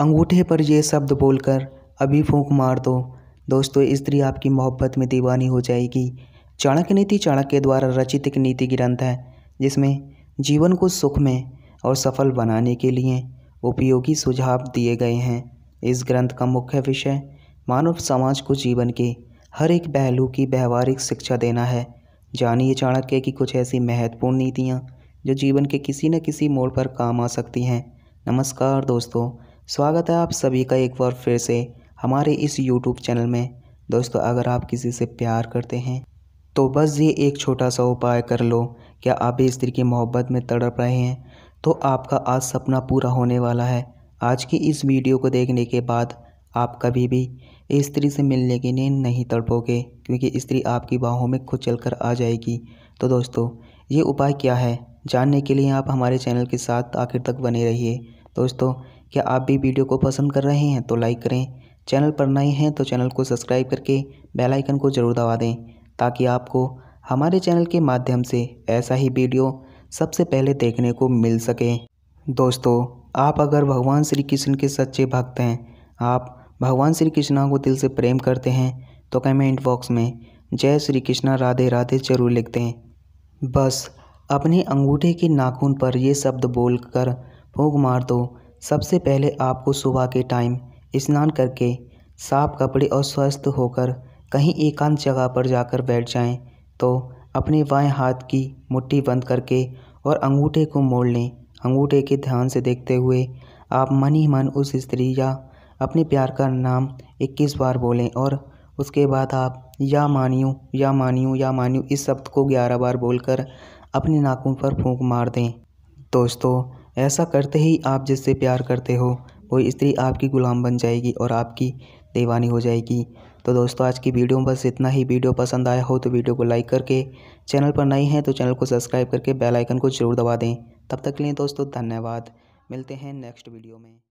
अंगूठे पर ये शब्द बोलकर अभी फूंक मार दो दोस्तों स्त्री आपकी मोहब्बत में दीवानी हो जाएगी चाणक्य नीति चाणक्य द्वारा रचित एक नीति ग्रंथ है जिसमें जीवन को सुख में और सफल बनाने के लिए उपयोगी सुझाव दिए गए हैं इस ग्रंथ का मुख्य विषय मानव समाज को जीवन के हर एक पहलू की व्यवहारिक शिक्षा देना है जानिए चाणक्य की कुछ ऐसी महत्वपूर्ण नीतियाँ जो जीवन के किसी न किसी मोड़ पर काम आ सकती हैं नमस्कार दोस्तों स्वागत है आप सभी का एक बार फिर से हमारे इस यूट्यूब चैनल में दोस्तों अगर आप किसी से प्यार करते हैं तो बस ये एक छोटा सा उपाय कर लो क्या आप भी स्त्री की मोहब्बत में तड़प रहे हैं तो आपका आज सपना पूरा होने वाला है आज की इस वीडियो को देखने के बाद आप कभी भी स्त्री से मिलने के लिए नहीं तड़पोगे क्योंकि स्त्री आपकी बाहों में खुचल कर आ जाएगी तो दोस्तों ये उपाय क्या है जानने के लिए आप हमारे चैनल के साथ आखिर तक बने रहिए दोस्तों क्या आप भी वीडियो को पसंद कर रहे हैं तो लाइक करें चैनल पर नए हैं तो चैनल को सब्सक्राइब करके बेल आइकन को ज़रूर दबा दें ताकि आपको हमारे चैनल के माध्यम से ऐसा ही वीडियो सबसे पहले देखने को मिल सके दोस्तों आप अगर भगवान श्री कृष्ण के सच्चे भक्त हैं आप भगवान श्री कृष्णा को दिल से प्रेम करते हैं तो कमेंट बॉक्स में जय श्री कृष्णा राधे राधे जरूर लिखते हैं बस अपने अंगूठे के नाखून पर ये शब्द बोलकर फूंक मार दो सबसे पहले आपको सुबह के टाइम स्नान करके साफ कपड़े और स्वस्थ होकर कहीं एकांत जगह पर जाकर बैठ जाएं तो अपने बाएं हाथ की मुट्ठी बंद करके और अंगूठे को मोड़ लें अंगूठे के ध्यान से देखते हुए आप मन ही मन उस स्त्री या अपने प्यार का नाम 21 बार बोलें और उसके बाद आप या मानियो या मानियो या मानियो इस शब्द को 11 बार बोलकर अपने नाकों पर फूंक मार दें दोस्तों ऐसा करते ही आप जिससे प्यार करते हो वो स्त्री आपकी गुलाम बन जाएगी और आपकी दीवानी हो जाएगी तो दोस्तों आज की वीडियो में बस इतना ही वीडियो पसंद आया हो तो वीडियो को लाइक करके चैनल पर नए हैं तो चैनल को सब्सक्राइब करके बेल आइकन को जरूर दबा दें तब तक के लिए दोस्तों धन्यवाद मिलते हैं नेक्स्ट वीडियो में